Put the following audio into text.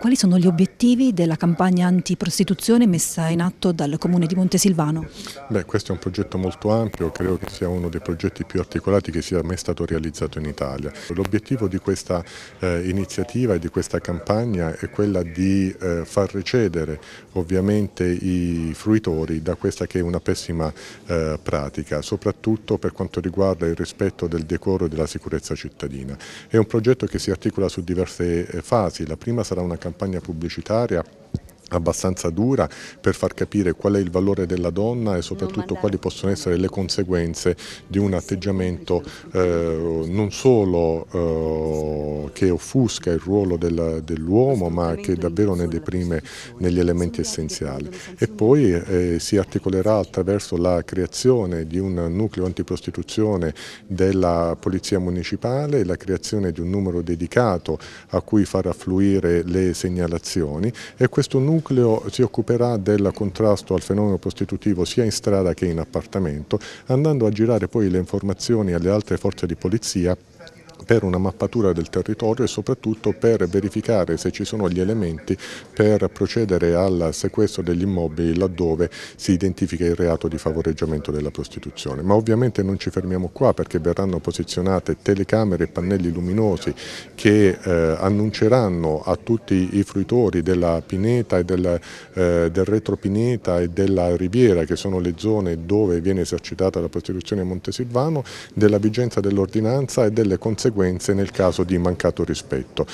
Quali sono gli obiettivi della campagna antiprostituzione messa in atto dal Comune di Montesilvano? Beh, questo è un progetto molto ampio, credo che sia uno dei progetti più articolati che sia mai stato realizzato in Italia. L'obiettivo di questa eh, iniziativa e di questa campagna è quella di eh, far recedere ovviamente i fruitori da questa che è una pessima eh, pratica, soprattutto per quanto riguarda il rispetto del decoro e della sicurezza cittadina. È un progetto che si articola su diverse eh, fasi, la prima sarà una campagna campagna pubblicitaria abbastanza dura per far capire qual è il valore della donna e soprattutto quali possono essere le conseguenze di un atteggiamento eh, non solo eh, che offusca il ruolo dell'uomo ma che davvero ne deprime negli elementi essenziali. E poi eh, si articolerà attraverso la creazione di un nucleo antiprostituzione della Polizia Municipale, la creazione di un numero dedicato a cui far affluire le segnalazioni e questo nucleo si occuperà del contrasto al fenomeno prostitutivo sia in strada che in appartamento, andando a girare poi le informazioni alle altre forze di polizia per una mappatura del territorio e soprattutto per verificare se ci sono gli elementi per procedere al sequestro degli immobili laddove si identifica il reato di favoreggiamento della prostituzione. Ma ovviamente non ci fermiamo qua perché verranno posizionate telecamere e pannelli luminosi che eh, annunceranno a tutti i fruitori della Pineta e del, eh, del retro Pineta e della Riviera che sono le zone dove viene esercitata la prostituzione a Montesilvano della vigenza dell'ordinanza e delle conseguenze conseguenze nel caso di mancato rispetto.